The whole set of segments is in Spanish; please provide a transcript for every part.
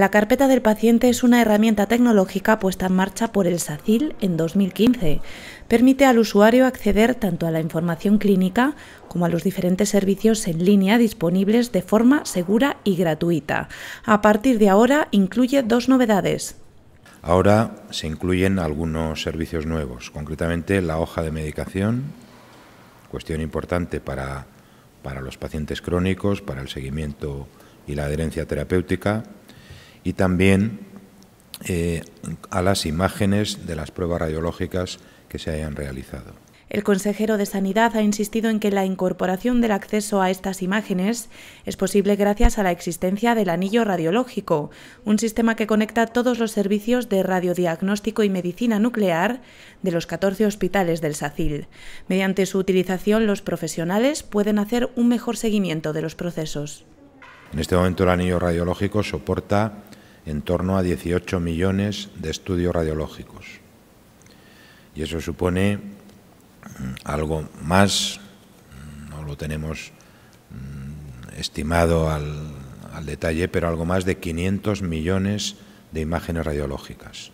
La carpeta del paciente es una herramienta tecnológica puesta en marcha por el SACIL en 2015. Permite al usuario acceder tanto a la información clínica como a los diferentes servicios en línea disponibles de forma segura y gratuita. A partir de ahora incluye dos novedades. Ahora se incluyen algunos servicios nuevos, concretamente la hoja de medicación, cuestión importante para, para los pacientes crónicos, para el seguimiento y la adherencia terapéutica y también eh, a las imágenes de las pruebas radiológicas que se hayan realizado. El consejero de Sanidad ha insistido en que la incorporación del acceso a estas imágenes es posible gracias a la existencia del anillo radiológico, un sistema que conecta todos los servicios de radiodiagnóstico y medicina nuclear de los 14 hospitales del SACIL. Mediante su utilización, los profesionales pueden hacer un mejor seguimiento de los procesos. En este momento el anillo radiológico soporta en torno a 18 millones de estudios radiológicos. Y eso supone mm, algo más, mm, no lo tenemos mm, estimado al, detalle, pero algo más de 500 millones de imágenes radiológicas.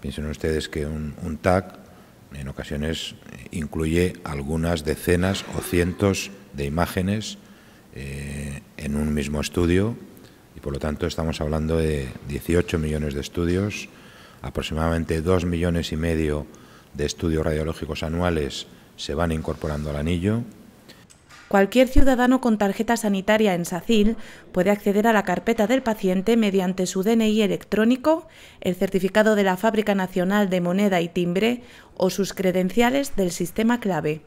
Piensen ustedes que un, TAC en ocasiones incluye algunas decenas o cientos de imágenes eh, en un mismo estudio y por lo tanto estamos hablando de 18 millones de estudios, aproximadamente 2 millones y medio de estudios radiológicos anuales se van incorporando al anillo. Cualquier ciudadano con tarjeta sanitaria en SACIL puede acceder a la carpeta del paciente mediante su DNI electrónico, el certificado de la Fábrica Nacional de Moneda y Timbre o sus credenciales del sistema clave.